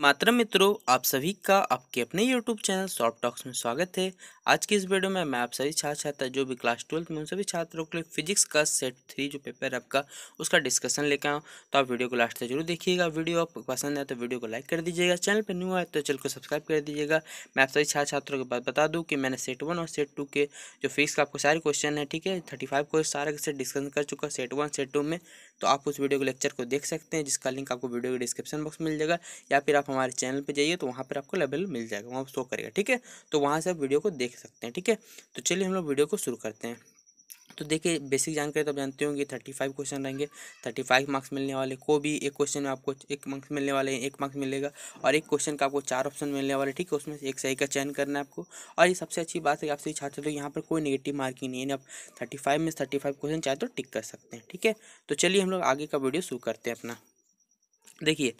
मात्र मित्रों आप सभी का आपके अपने YouTube चैनल सॉफ्ट टॉक्स में स्वागत है आज की इस वीडियो में मैं आप सभी छात्र छात्रा जो भी क्लास ट्वेल्थ में उन सभी छात्रों के लिए फिजिक्स का सेट थ्री जो पेपर है आपका उसका डिस्कशन लेकर आऊँ तो आप वीडियो को लास्ट तक जरूर देखिएगा वीडियो आप पसंद आए तो वीडियो को लाइक कर दीजिएगा चैनल पर न्यू आए तो चैनल को सब्सक्राइब कर दीजिएगा मैं आप सभी छात्र छात्रों के बाद बता दूँ कि मैंने सेट वन और सेट टू के जो फिजिक्स का आपको सारे क्वेश्चन है ठीक है थर्टी फाइव को सारा के सेट डिस्कशन कर चुका सेट वन सेट टू में तो आप उस वीडियो के लेक्चर को देख सकते हैं जिसका लिंक आपको वीडियो के डिस्क्रिप्शन बॉक्स मिल जाएगा या फिर आप आप हमारे चैनल पर जाइए तो वहाँ पर आपको लेवल मिल जाएगा वहाँ शो करेगा ठीक है तो वहाँ से आप वीडियो को देख सकते हैं ठीक है तो चलिए हम लोग वीडियो को शुरू करते हैं तो देखिए बेसिक जानकारी तो आप जानते होंगे थर्टी फाइव क्वेश्चन रहेंगे थर्टी फाइव मार्क्स मिलने वाले को भी एक क्वेश्चन में आपको एक मार्क्स मिलने वाले हैं एक मार्क्स मिलेगा और एक क्वेश्चन का आपको चार ऑप्शन मिलने वाले ठीक है उसमें से एक सही का चयन करना है आपको और ये सबसे अच्छी बात है आपसे छात्र तो यहाँ पर कोई निगेटिव मार्किंग नहीं है आप थर्टी फाइव में थर्टी फाइव क्वेश्चन चाहे तो टिक कर सकते हैं ठीक है तो चलिए हम लोग आगे का वीडियो शुरू करते हैं अपना देखिए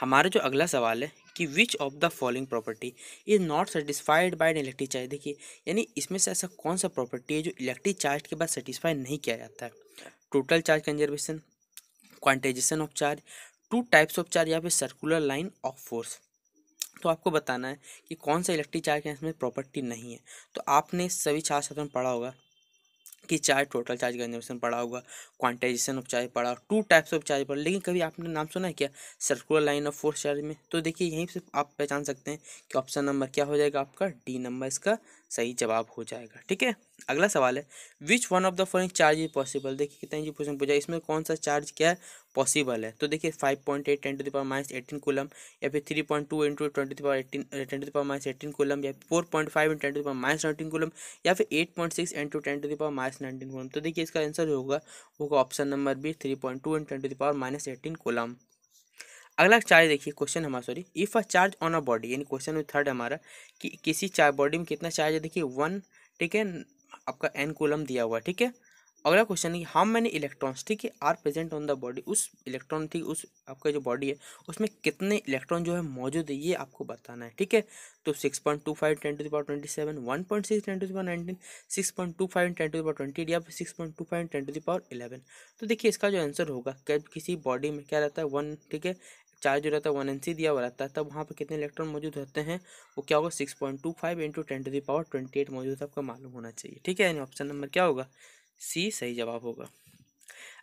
हमारा जो अगला सवाल है कि which of the following property is not satisfied by an electric charge देखिए यानी इसमें से ऐसा कौन सा प्रॉपर्टी है जो इलेक्ट्रिक चार्ज के बाद सेटिस्फाई नहीं किया जाता है total charge conservation quantization of charge two types of charge या फिर सर्कुलर लाइन ऑफ फोर्स तो आपको बताना है कि कौन सा इलेक्ट्रिक चार्ज का इसमें प्रॉपर्टी नहीं है तो आपने सभी छात्र छात्रों में पढ़ा होगा कि चार्ज टोटल चार्ज कंजम्पशन पड़ा होगा क्वांटाइजेशन ऑफ चार्ज पड़ा टू टाइप्स ऑफ चार्ज पड़ा लेकिन कभी आपने नाम सुना है क्या circular line of force charge में तो देखिए यहीं से आप पहचान सकते हैं कि ऑप्शन नंबर क्या हो जाएगा आपका डी नंबर इसका सही जवाब हो जाएगा ठीक है अगला सवाल है which one of the following charge is possible देखिए कितना जी क्वेश्चन पूछा इसमें कौन सा चार्ज क्या है पॉसिबल है तो देखिए five point eight ten to the power minus eighteen coulomb या फिर three point two into twenty the power eighteen ten to the power minus eighteen coulomb या four point five into ten to the power minus nineteen coulomb या फिर eight point six into ten to the power minus nineteen coulomb तो देखिए इसका answer होगा होगा option number B three point two into ten to the power minus eighteen coulomb अगला charge देखिए question हमारा sorry if a charge on a body यानी question में थर्ड हमारा कि किसी चार्ज बॉडी में कितना चार्ज है देखिए वन ठीक है आपका एन कोलम दिया हुआ ठीक है अगला क्वेश्चन है हाउ मैनी इलेक्ट्रॉन्स ठीक है are present on the body उस इलेक्ट्रॉन ठीक उस आपका जो बॉडी है उसमें कितने इलेक्ट्रॉन जो है मौजूद है ये आपको बताना है ठीक है तो six point two five ten to the power twenty seven one point six ten to the power nineteen six point two five ten to the power twenty या फिर six point two five ten to the power eleven तो देखिए इसका जो answer होगा क्या किसी body में क्या रहता है वन ठीक है चार्ज जो रहता है वन एन सी दिया हुआ रहता है तब वहाँ पर कितने इलेक्ट्रॉन मौजूद होते हैं वो क्या होगा six point two five into ten to the power twenty eight मौजूद है आपका मालूम होना चाहिए ठीक है यानी ऑप्शन नंबर क्या होगा सी सही जवाब होगा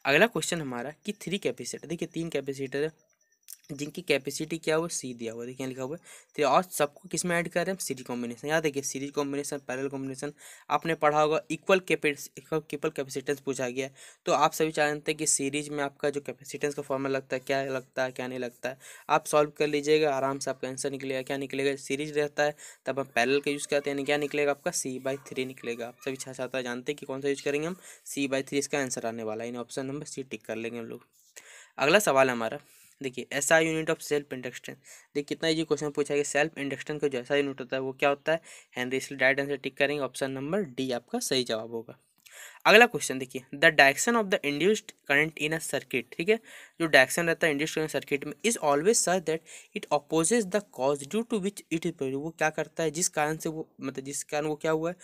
अगला क्वेश्चन हमारा कि थ्री कैपेसिटर देखिए तीन कैपेसिटर है जिनकी कैपेसिटी क्या हुआ सी दिया हुआ देखिए लिखा हुआ है और तो सबको किस में ऐड कर रहे हैं सीरीज कॉम्बिनेशन याद देखिए सीरीज कॉम्बिनेशन पैरल कॉम्बिनेशन आपने पढ़ा होगा इक्वल इक्वल कैपेसिटेंस पूछा गया तो आप सभी जानते हैं कि सीरीज में आपका जो कैपेसिटेंस का फॉर्मूला लगता है क्या लगता है क्या नहीं लगता है आप सॉल्व कर लीजिएगा आराम से आपका आंसर निकलेगा क्या निकलेगा सीरीज रहता है तब हम पैरल का यूज़ करते हैं क्या निकलेगा आपका सी बाई थ्री निकलेगा आप सभी छात्र जानते हैं कि कौन सा यूज़ करेंगे हम सी बाई थ्री इसका आंसर आने वाला है इन ऑप्शन नंबर सी टिक कर लेंगे हम लोग अगला सवाल हमारा देखिए ऐसा यूनिट ऑफ सेल्फ इंडक्शन देखिए कितना इजी क्वेश्चन पूछा कि सेल्फ इंडक्शन का जो ऐसा यूनिट होता है वो क्या होता है हेनरी इसलिए राइट आंसर टिक करेंगे ऑप्शन नंबर डी आपका सही जवाब होगा अगला क्वेश्चन देखिए the direction of the induced current in a circuit ठीक है जो डायरेक्शन रहता है इंड्यूस्ड करंट सर्किट में is always such that it opposes the cause due to which it is वो क्या करता है जिस कारण से वो मतलब जिस कारण वो क्या हुआ है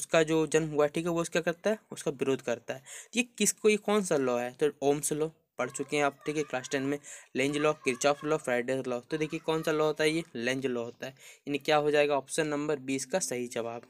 उसका जो जन्म हुआ ठीक है वो क्या करता है उसका विरोध करता है ये किसको ये कौन सा लॉ है तो ओम्स लॉ पढ़ चुके हैं आप ठीक है क्लास टेन में Lenz law Kirchhoff law Faraday law तो देखिए कौन सा लॉ होता है ये लेंज लॉ होता है यानी क्या हो जाएगा ऑप्शन नंबर बीस का सही जवाब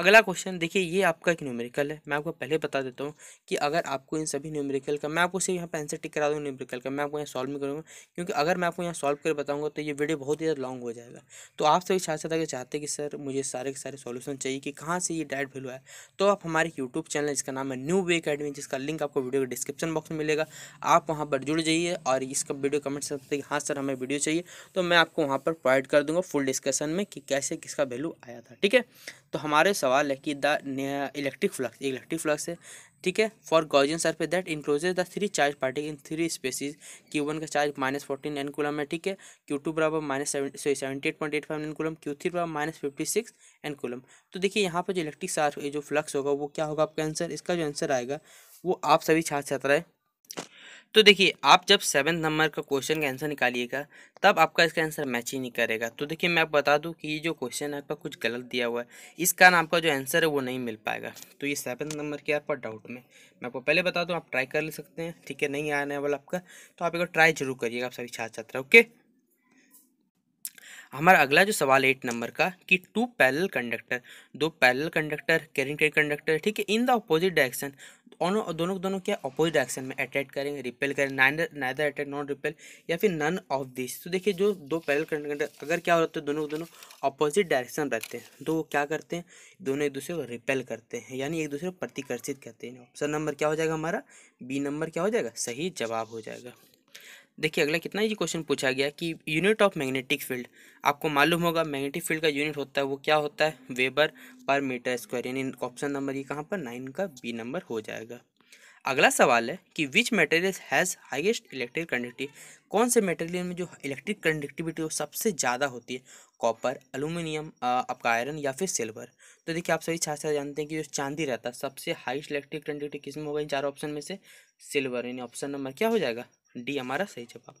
अगला क्वेश्चन देखिए ये आपका एक न्यूमेरिकल है मैं आपको पहले बता देता हूँ कि अगर आपको इन सभी न्यूमेरिकल का मैं आपको सिर्फ यहाँ पर आंसर टिक करा दूँ न्यूमेरिकल का मैं आपको यहाँ सॉल्व नहीं करूँगा क्योंकि अगर मैं आपको यहाँ सॉल्व कर बताऊँगा तो ये वीडियो बहुत ही ज़्यादा लॉन्ग हो जाएगा तो आप सभी छात्र अगर चाहते कि सर मुझे सारे के सारे सॉल्यूशन चाहिए कि कहाँ से ये डायरेक्ट वैल्यू है तो आप हमारे यूट्यूब चैनल जिसका नाम है न्यू वे अकेडमी जिसका लिंक आपको वीडियो के डिस्क्रिप्शन बॉक्स में मिलेगा आप वहाँ पर जुड़ जाइए और इसका वीडियो कमेंट सकते हैं हाँ सर हमें वीडियो चाहिए तो मैं आपको वहाँ पर प्रोवाइड कर दूँगा फुल डिस्कशन में कि कैसे किसका वैल्यू आया था ठीक है तो हमारे सवाल है कि the electric flux electric flux है ठीक है for Gaussian surface that encloses the three charge particle in three spaces Q one का charge minus fourteen N coulomb है ठीक है क्यू टू बराबर minus sorry seventy eight point eight five N coulomb Q three बराबर minus fifty six N coulomb तो देखिए यहाँ पर जो इलेक्ट्रिक चार्ज जो फ्लक्स होगा वो क्या होगा आपका आंसर इसका जो आंसर आएगा वो आप सभी छात्र छात्राएं तो देखिए आप जब सेवन नंबर का क्वेश्चन का आंसर निकालिएगा तब आपका इसका आंसर मैच ही नहीं करेगा तो देखिए मैं आप बता दूं कि ये जो क्वेश्चन है आपका कुछ गलत दिया हुआ है इस कारण आपका जो आंसर है वो नहीं मिल पाएगा तो ये सेवन नंबर के आपका डाउट में मैं आपको पहले बता दूँ आप ट्राई कर ले सकते हैं ठीक है नहीं आने वाला आपका तो आप एक ट्राई जरूर करिएगा आप सभी छात्र छात्रा ओके हमारा अगला जो सवाल एट नंबर का कि टू पैरेलल कंडक्टर दो parallel conductor carrying carrying conductor ठीक है इन द अपोजिट डायरेक्शन दोनों दोनों दोनों क्या अपोजिट डायरेक्शन में अट्रैक्ट करेंगे रिपेल करें नाइदर अट्रैक्ट नॉन रिपेल या फिर नन ऑफ दिस तो देखिए जो दो पैरेलल कंडक्टर अगर क्या होता है दोनों दोनों अपोजिट डायरेक्शन रहते हैं तो वो क्या करते हैं दोनों एक दूसरे को रिपेल करते हैं यानी एक दूसरे को प्रतिकर्षित करते हैं ऑप्शन नंबर क्या हो जाएगा हमारा बी नंबर क्या हो जाएगा सही जवाब हो जाएगा देखिए अगला कितना ही क्वेश्चन पूछा गया कि यूनिट ऑफ मैग्नेटिक फील्ड आपको मालूम होगा मैग्नेटिक फील्ड का यूनिट होता है वो क्या होता है वेबर पर मीटर स्क्वायर यानी ऑप्शन नंबर ये कहाँ पर नाइन का बी नंबर हो जाएगा अगला सवाल है कि which material has highest electric conductivity कौन से मटेरियल में जो इलेक्ट्रिक कंडक्टिविटी वो सबसे ज़्यादा होती है कॉपर अलूमिनियम आपका आयरन या फिर सिल्वर तो देखिए आप सभी छात्र जानते हैं कि जो चांदी रहता है सबसे हाइस्ट इलेक्ट्रिक कंडक्टिविटी किस में होगा इन चार ऑप्शन में से सिल्वर यानी ऑप्शन नंबर क्या हो जाएगा डी हमारा सही जवाब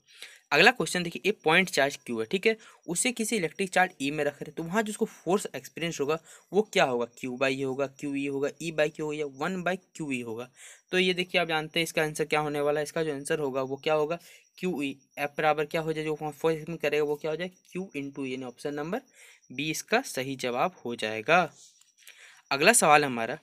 अगला क्वेश्चन देखिए ए पॉइंट चार्ज क्यू है ठीक है उसे किसी इलेक्ट्रिक चार्ज ई में रख रहे तो वहाँ जिसको फोर्स एक्सपीरियंस होगा वो क्या होगा क्यू बाई ये होगा क्यू ई e होगा ई बाई क्यू या वन बाई क्यू ई होगा तो ये देखिए आप जानते हैं इसका आंसर क्या होने वाला है इसका जो आंसर होगा वो क्या होगा क्यू ई एफ बराबर क्या हो जाए जो वहाँ फोर्स करेगा वो क्या हो जाए क्यू टू यानी ऑप्शन नंबर बी इसका सही जवाब हो जाएगा अगला सवाल हमारा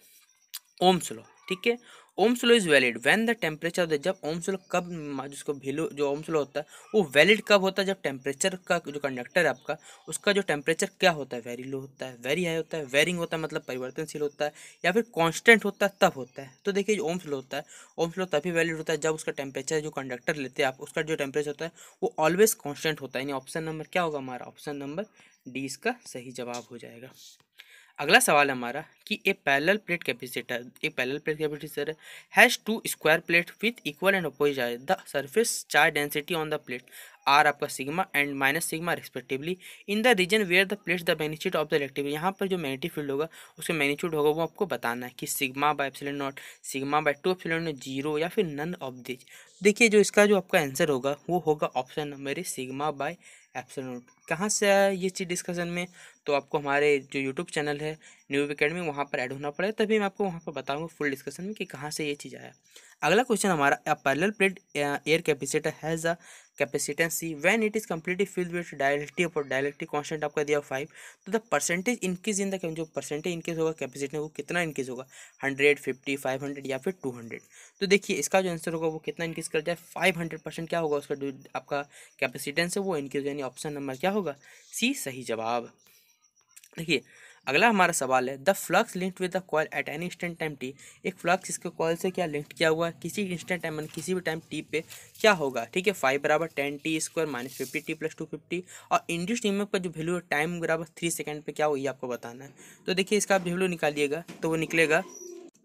ओम्स लॉ ठीक है Ohm's law is valid when the temperature of the जब ओम्स लो कब जिसको वैल्यू जो ओम्स लो होता है वो वैलिड कब होता है जब टेम्परेचर का जो कंडक्टर है आपका उसका जो टेम्परेचर क्या होता है वेरी लो होता है वेरी हाई होता है वेरिंग होता है मतलब परिवर्तनशील होता है या फिर कॉन्स्टेंट होता है तब होता है तो देखिए जो ओम्स लो होता है ओम्स लो तभी वैलिड होता है जब उसका टेम्परेचर जो कंडक्टर लेते हैं आप उसका जो टेम्परेचर होता है वो ऑलवेज कॉन्स्टेंट होता है यानी ऑप्शन नंबर क्या होगा हमारा ऑप्शन नंबर डी इसका सही जवाब हो जाएगा अगला सवाल हमारा कि ए पैरेलल प्लेट कैपेसिटर एक parallel plate capacitor has two square plate with equal and opposite charge the surface charge density on the plate are आपका sigma and minus sigma respectively in the region where the plate the magnitude of the electric यहाँ पर जो magnetic field होगा उसका magnitude होगा वो आपको बताना है कि sigma by epsilon not sigma by two epsilon not zero या फिर नन ऑफ दिज देखिए जो इसका जो आपका आंसर होगा वो होगा option number A sigma by not कहाँ से आया ये चीज़ डिस्कशन में तो आपको हमारे जो यूट्यूब चैनल है न्यूब अकेडमी वहाँ पर ऐड होना पड़ेगा तभी मैं आपको वहाँ पर बताऊँगा फुल डिस्कशन में कि कहाँ से ये चीज़ आया अगला क्वेश्चन हमारा a parallel plate air capacitor has a capacitancy when it is completely filled with dielectric और डायलेक्टिक कांस्टेंट आपका दिया फाइव तो the percentage increase in the जो परसेंटेज इंक्रीज होगा कैपेसिटी वो कितना इंक्रीज होगा हंड्रेड फिफ्टी फाइव हंड्रेड या फिर टू हंड्रेड तो देखिए इसका जो आंसर होगा वो कितना इंक्रीज कर जाए फाइव हंड्रेड परसेंट क्या होगा उसका आपका कैपेसिटेंस है वो इंक्रीज यानी ऑप्शन नंबर क्या होगा सी सही जवाब देखिए अगला हमारा सवाल है the flux linked with the coil at any instant time T एक फ्लक्स इसके कॉल से क्या लिंक किया हुआ है किसी इंस्टेंट टाइम किसी भी टाइम टी पे क्या होगा ठीक है फाइव बराबर ten T square minus fifty T plus two fifty और इंडियस ईमेक का जो वैल्यू है टाइम बराबर थ्री सेकेंड पर क्या होगी आपको बताना है तो देखिए इसका आप वैल्यू निकालिएगा तो वो निकलेगा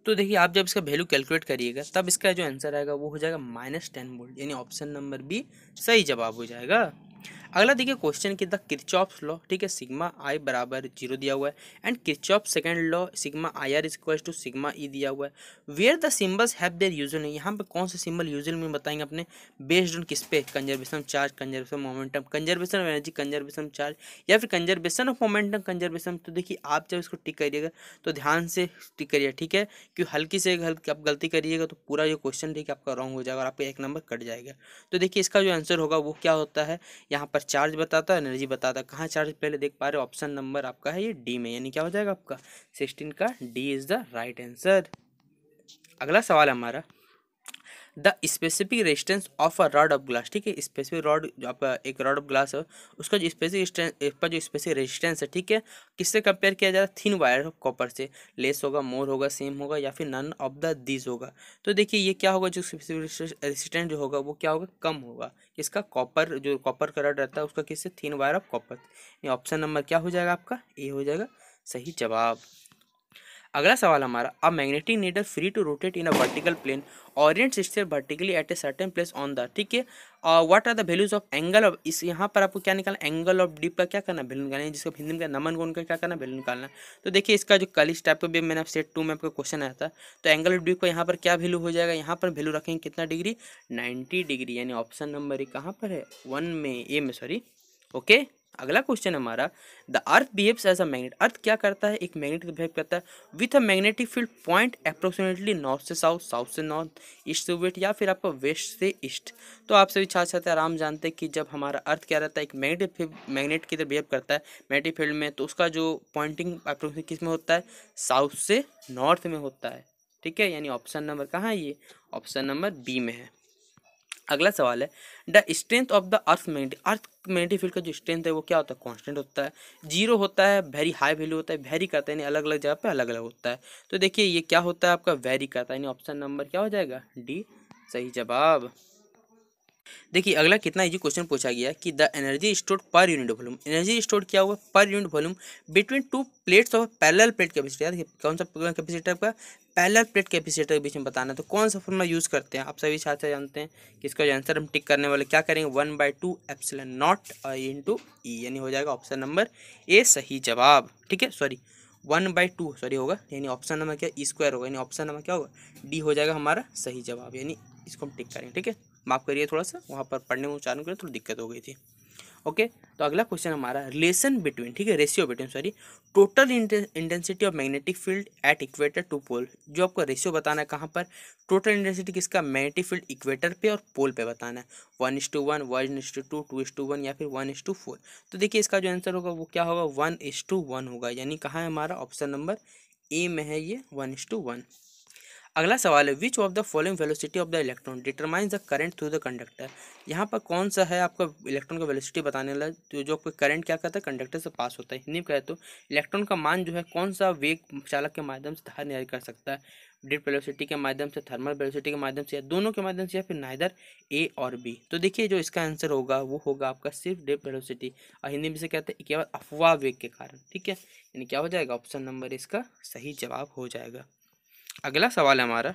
तो देखिए आप जब इसका वैल्यू कैलकुलेट करिएगा तब इसका जो आंसर आएगा वो हो जाएगा माइनस टेन वोल्ट यानी ऑप्शन नंबर बी सही जवाब हो जाएगा अगला देखिए क्वेश्चन की द किरचॉप्स लॉ ठीक है सिग्मा आई बराबर जीरो दिया हुआ है and Kirchhoff second law sigma I R equal to sigma E दिया हुआ है where the symbols have their usual यहाँ पर कौन से सिम्बल यूजल में बताएंगे अपने बेस्ड ऑन किस पे conservation charge conservation momentum conservation of energy conservation charge या फिर कंजर्वेशन ऑफ मोमेंटम कंजर्वेशन तो देखिए आप जब इसको टिक करिएगा तो ध्यान से टिक करिए ठीक है क्योंकि हल्की से हल्की आप गलती करिएगा तो पूरा जो क्वेश्चन ठीक है आपका रॉन्ग हो जाएगा और आपका एक नंबर कट जाएगा तो देखिए इसका जो आंसर होगा वो क्या होता है यहाँ पर चार्ज बताता है एनर्जी बताता है कहाँ चार्ज पहले देख पा रहे हो ऑप्शन नंबर आपका है ये डी में यानी क्या हो जाएगा आपका सिक्सटीन का D is the right answer अगला सवाल हमारा the specific resistance of a rod of glass ठीक है स्पेसिफिक रॉड जो आपका एक रॉड ऑफ ग्लास है उसका जो स्पेसिफिक इसका जो स्पेसिफिक रेजिस्टेंस है ठीक है किससे कंपेयर किया जा रहा है थिन वायर ऑफ कॉपर से लेस होगा मोर होगा सेम होगा या फिर नन ऑफ द दीज होगा तो देखिए ये क्या होगा जो स्पेसिफिक रेजिस्टेंस जो होगा वो क्या होगा कम होगा किसका कॉपर जो कॉपर का रॉड रहता है उसका किससे थिन वायर ऑफ कॉपर ये ऑप्शन नंबर क्या हो जाएगा आपका ए हो जाएगा सही जवाब अगला सवाल हमारा a magnetic needle free to rotate in a vertical plane orients स्टेयर vertically at a certain place on the ठीक है what are the values of angle of इस यहाँ पर आपको क्या निकालना एंगल ऑफ डीप का क्या करना वैल्यू निकालना है जिसको हिंदी में नमन गुण का क्या करना वैल्यू निकालना तो देखिए इसका जो कल इस टाइप का भी मैंने आप सेट टू में आपका क्वेश्चन आया था तो एंगल ऑफ डीप का यहाँ पर क्या वैल्यू हो जाएगा यहाँ पर वैल्यू रखेंगे कितना डिग्री नाइन्टी डिग्री यानी ऑप्शन नंबर कहाँ पर है वन में ए में सॉरी ओके अगला क्वेश्चन हमारा the earth behave as a magnet earth क्या करता है एक मैग्नेट बिहेव करता है with a magnetic field point approximately north से साउथ साउथ से नॉर्थ ईस्ट से वेस्ट या फिर आपका वेस्ट से ईस्ट तो आप सभी छात्र छात्र आराम जानते हैं कि जब हमारा अर्थ क्या रहता है एक मैग्नेट मैग्नेट की तरह बिहेव करता है मैग्नेटिक फील्ड में तो उसका जो पॉइंटिंग अप्रोक्सीमेट किस में होता है साउथ से नॉर्थ में होता है ठीक है यानी ऑप्शन नंबर कहाँ है ये ऑप्शन नंबर बी में है अगला सवाल है the strength of the earth magnetic earth magnetic field का जो स्ट्रेंथ है वो क्या होता है कांस्टेंट होता है जीरो होता है वेरी हाई वैल्यू होता है वेरी करता है यानी अलग अलग जगह पे अलग अलग होता है तो देखिए ये क्या होता है आपका वेरी करता है यानी ऑप्शन नंबर क्या हो जाएगा डी सही जवाब देखिए अगला कितना इजी क्वेश्चन पूछा गया कि the energy store per unit volume energy store क्या हुआ per unit volume between two plates of parallel plate capacitor देखिए कौन सा कैपेसिटर का पैरेलल प्लेट कैपेसिटर के बीच में बताना है तो कौन सा फॉर्मूला यूज़ करते हैं आप सभी से जानते हैं कि इसका आंसर हम टिक करने वाले क्या करेंगे one by two epsilon not into E यानी हो जाएगा ऑप्शन नंबर ए सही जवाब ठीक है sorry one by two sorry होगा यानी ऑप्शन नंबर क्या स्क्वायर e होगा यानी ऑप्शन नंबर क्या होगा डी हो जाएगा हमारा सही जवाब यानी इसको हम टिक करेंगे ठीक है माफ़ करिए थोड़ा सा वहाँ पर पढ़ने में उच्चारण करें थोड़ी दिक्कत हो गई थी ओके तो अगला क्वेश्चन हमारा रिलेशन बिटवीन ठीक है ratio between sorry total intensity of magnetic field at equator to pole जो आपको रेशियो बताना है कहाँ पर टोटल इंटेंसिटी किसका मैग्नेटिक फील्ड इक्वेटर पे और पोल पे बताना है one is to one one is to two two is to one या फिर वन इज टू फोर तो देखिए इसका जो आंसर होगा वो क्या होगा वन इज टू वन होगा यानी कहाँ है हमारा ऑप्शन नंबर ए में है ये वन इज टू वन अगला सवाल है which of the following velocity of the electron determine the current through the conductor यहाँ पर कौन सा है आपका इलेक्ट्रॉन का वेलोसिटी बताने वाला तो जो आपका करंट क्या करता है कंडक्टर से पास होता है हिंदी में कहे तो इलेक्ट्रॉन का मान जो है कौन सा वेग चालक के माध्यम से धार निर्यात कर सकता है डिट वेलोसिटी के माध्यम से थर्मल वेलोसिटी के माध्यम से या दोनों के माध्यम से या फिर नाइदर ए और बी तो देखिए जो इसका आंसर होगा वो होगा आपका सिर्फ डिट वेलोसिटी और हिंदी में से कहते हैं केवल अफवाह वेग के कारण ठीक है यानी क्या हो जाएगा ऑप्शन नंबर इसका सही जवाब हो जाएगा अगला सवाल है हमारा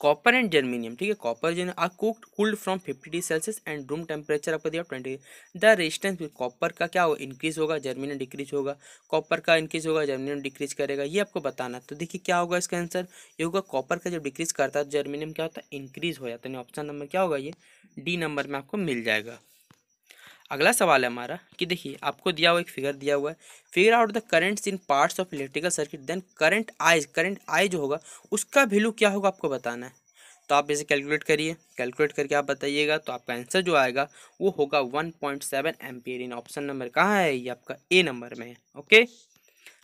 कॉपर एंड जर्मीनियम ठीक है कॉपर जो are cooked cooled from fifty degree Celsius and room temperature आपको दिया ट्वेंटी द रेजिस्टेंस कॉपर का क्या हो इंक्रीज होगा जर्मीनियम डिक्रीज होगा कॉपर का इंक्रीज होगा जर्मीनियम डिक्रीज करेगा ये आपको बताना तो देखिए क्या होगा इसका आंसर ये होगा कॉपर का जब डिक्रीज करता है तो जर्मीनियम क्या होता है इंक्रीज हो जाता है ऑप्शन नंबर क्या होगा ये डी नंबर में आपको मिल जाएगा अगला सवाल है हमारा कि देखिए आपको दिया हुआ एक फिगर दिया हुआ है figure out the currents in parts of electrical circuit then current I current I जो होगा उसका वैल्यू क्या होगा आपको बताना है तो आप इसे कैलकुलेट करिए कैलकुलेट करके आप बताइएगा तो आपका आंसर जो आएगा वो होगा one point seven ampere in option number कहाँ है ये आपका ए नंबर में है ओके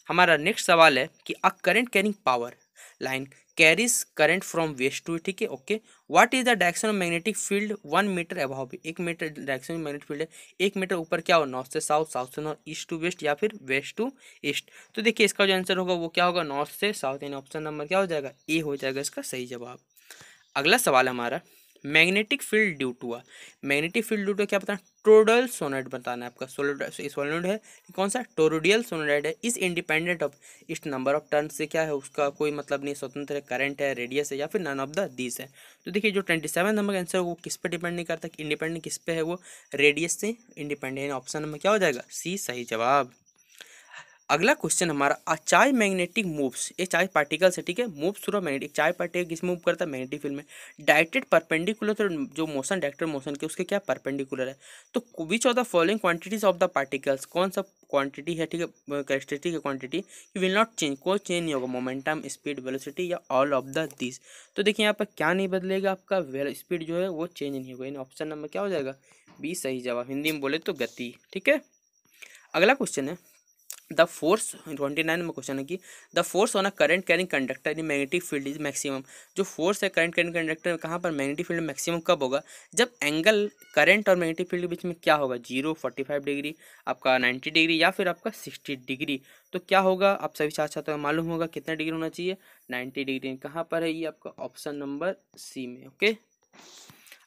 हमारा नेक्स्ट सवाल है कि a current carrying power line carries current from west to ठीक है okay what is the direction of magnetic field one metre above एक metre direction of magnetic field है एक मीटर ऊपर क्या हो नॉर्थ से साउथ साउथ से नॉर्थ ईस्ट टू वेस्ट या फिर वेस्ट टू ईस्ट तो देखिए इसका जो आंसर होगा वो क्या होगा नॉर्थ से साउथ यानी ऑप्शन नंबर क्या हो जाएगा ए हो जाएगा इसका सही जवाब अगला सवाल हमारा magnetic field due to a magnetic field due to क्या बताया टोरडल सोनाइड बताना है आपका सोलोड है कौन सा टोरोडियल सोनाइड है इस इंडिपेंडेंट ऑफ इस नंबर ऑफ टर्न से क्या है उसका कोई मतलब नहीं स्वतंत्र है करंट है रेडियस है या फिर नन ऑफ द दिस है तो देखिए जो ट्वेंटी सेवन नंबर का आंसर वो किस पे डिपेंड नहीं करता इंडिपेंडेंट किस पे है वो रेडियस से इंडिपेंडेंट ऑप्शन नंबर क्या हो जाएगा सी सही जवाब अगला क्वेश्चन हमारा अ चाय मैग्नेटिक मूव्स ये चाय पार्टिकल्स तो है ठीक है मूव थ्रू मैग्नेटिक चाय पार्टिकल किस मूव करता है मैग्नेटिक फील्ड में डायरेक्टेड परपेंडिकुलर तो जो मोशन डायरेक्टर मोशन के उसके क्या परपेंडिकुलर है तो which of the following quantities of the particles कौन सा क्वांटिटी है ठीक है कैरेक्टरिस्टिक है quantity you will not change कोई चेंज नहीं होगा मोमेंटम स्पीड वेलोसिटी या ऑल ऑफ द दिस तो देखिए यहाँ पर क्या नहीं बदलेगा आपका वेल स्पीड जो है वो चेंज नहीं होगा यानी ऑप्शन नंबर क्या हो जाएगा बी सही जवाब हिंदी में बोले तो गति ठीक है अगला क्वेश्चन है द फोर्स ट्वेंटी नाइन में क्वेश्चन है कि the force on a current carrying conductor in magnetic field is maximum जो फोर्स है करंट कैरिंग कंडक्टर में कहाँ पर मैग्नेटिक फील्ड मैक्सिमम कब होगा जब एंगल करंट और मैग्नेटिक फील्ड के बीच में क्या होगा जीरो फोर्टी फाइव डिग्री आपका नाइन्टी डिग्री या फिर आपका सिक्सटी डिग्री तो क्या होगा आप सभी चाह चाहते हैं मालूम होगा कितना डिग्री होना चाहिए नाइन्टी डिग्री कहाँ पर है ये आपका ऑप्शन नंबर सी में ओके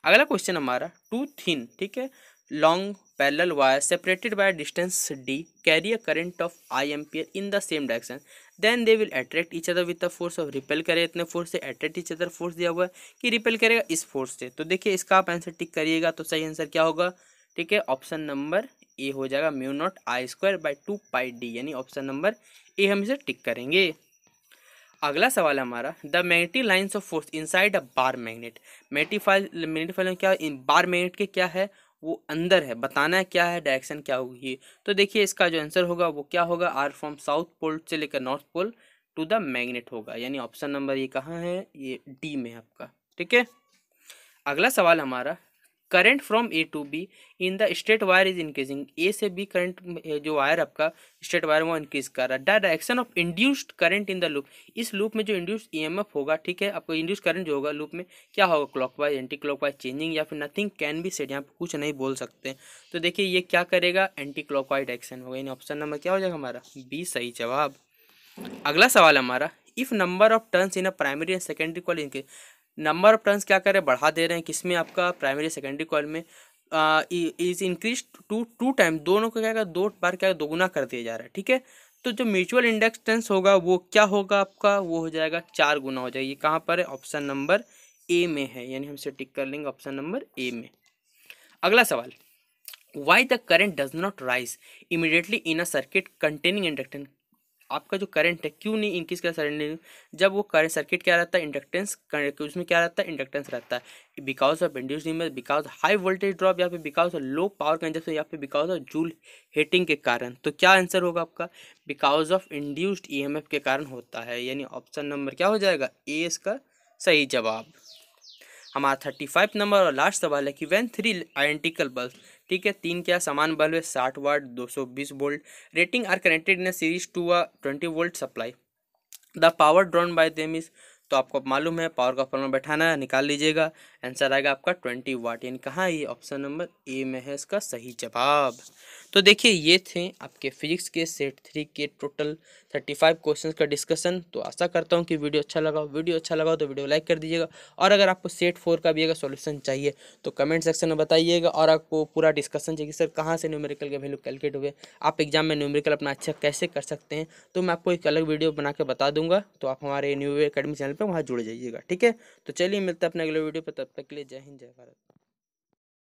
अगला क्वेश्चन हमारा टू थिन ठीक है long parallel wire separated by a distance d carry a current of i in the same direction direction then they will attract each other with the force of repel इतने force से attract each other force दिया हुआ है कि repel करेगा इस force से तो देखिए इसका आप आंसर टिक करिएगा तो सही आंसर क्या होगा ठीक है ऑप्शन नंबर ए हो जाएगा mu not I square by two pi D यानी ऑप्शन नंबर ए हम इसे टिक करेंगे अगला सवाल हमारा the magnetic lines of force inside a bar magnet मैग्नेटिफाइल मैग्नेटिफाइल क्या इन बार मैग्नेट के क्या है वो अंदर है बताना क्या है डायरेक्शन क्या होगी तो देखिए इसका जो आंसर होगा वो क्या होगा आर फ्रॉम साउथ पोल से लेकर north pole to the magnet होगा यानी ऑप्शन नंबर ये कहाँ है ये डी में आपका ठीक है अगला सवाल हमारा current from A to B in the straight wire is increasing A से बी करंट eh, जो वायर आपका स्ट्रेट वायर वो इंक्रीज कर रहा है direction of induced current in the loop इस लूप में जो इंड्यूस्ड ईएमएफ होगा ठीक है आपको इंड्यूस करंट जो होगा लूप में क्या होगा clockwise anticlockwise changing या फिर नथिंग कैन बी सेट यहाँ पर कुछ नहीं बोल सकते तो देखिए ये क्या करेगा एंटी क्लॉक वाइज डायरेक्शन होगा यानी ऑप्शन नंबर क्या हो जाएगा हमारा बी सही जवाब अगला सवाल हमारा if number of turns in a primary and secondary coil इनके नंबर ऑफ टर्न्स क्या कर रहे बढ़ा दे रहे हैं किसमें आपका प्राइमरी सेकेंडरी कॉल में is increase to two time दोनों को क्या कर दो बार क्या दोगुना कर दिया जा रहा है ठीक है तो जो म्यूचुअल टेंस होगा वो क्या होगा आपका वो हो जाएगा चार गुना हो जाएगा ये कहाँ पर है ऑप्शन नंबर ए में है यानी हम इसे टिक कर लेंगे ऑप्शन नंबर ए में अगला सवाल why the current does not rise immediately in a circuit containing inductance आपका जो करंट है क्यों नहीं इंक्रीज करा सडनली जब वो करंट सर्किट क्या रहता है इंडक्टेंस उसमें क्या रहता है इंडक्टेंस रहता है बिकॉज ऑफ इंड्यूस न्यूमर बिकॉज हाई वोल्टेज ड्रॉप या फिर because of low power consumption या फिर बिकॉज ऑफ जूल हीटिंग के कारण तो क्या आंसर होगा आपका बिकॉज ऑफ इंड्यूस्ड ई के कारण होता है यानी ऑप्शन नंबर क्या हो जाएगा ए इसका सही जवाब हमारा थर्टी फाइव नंबर और लास्ट सवाल है कि वैन थ्री आइडेंटिकल बल्ब ठीक है तीन क्या समान बल्ब है साठ वाट दो सौ बीस volt rating are connected in series to a twenty volt supply the power drawn by them is तो आपको मालूम है पावर का फॉर्मूला बैठाना है निकाल लीजिएगा आंसर आएगा आपका ट्वेंटी वाट यानी कहाँ ये ऑप्शन नंबर ए में है इसका सही जवाब तो देखिए ये थे आपके फिजिक्स के सेट थ्री के टोटल थर्टी फाइव क्वेश्चन का डिस्कशन तो आशा करता हूँ कि वीडियो अच्छा लगा वीडियो अच्छा लगा तो वीडियो लाइक कर दीजिएगा और अगर आपको सेट फोर का भी अगर सोल्यूशन चाहिए तो कमेंट सेक्शन में बताइएगा और आपको पूरा डिस्कशन चाहिए सर कहाँ से न्यूमेरिकल के वैल्यू कैलकुलेट हुए आप एग्जाम में न्यूमेरिकल अपना अच्छा कैसे कर सकते हैं तो मैं आपको एक अलग वीडियो बना के बता दूंगा तो आप हमारे न्यू अकेडमी चैनल पर वहाँ जुड़ जाइएगा ठीक है तो चलिए मिलते हैं अपने अगले वीडियो पर तब तक के लिए जय हिंद जय भारत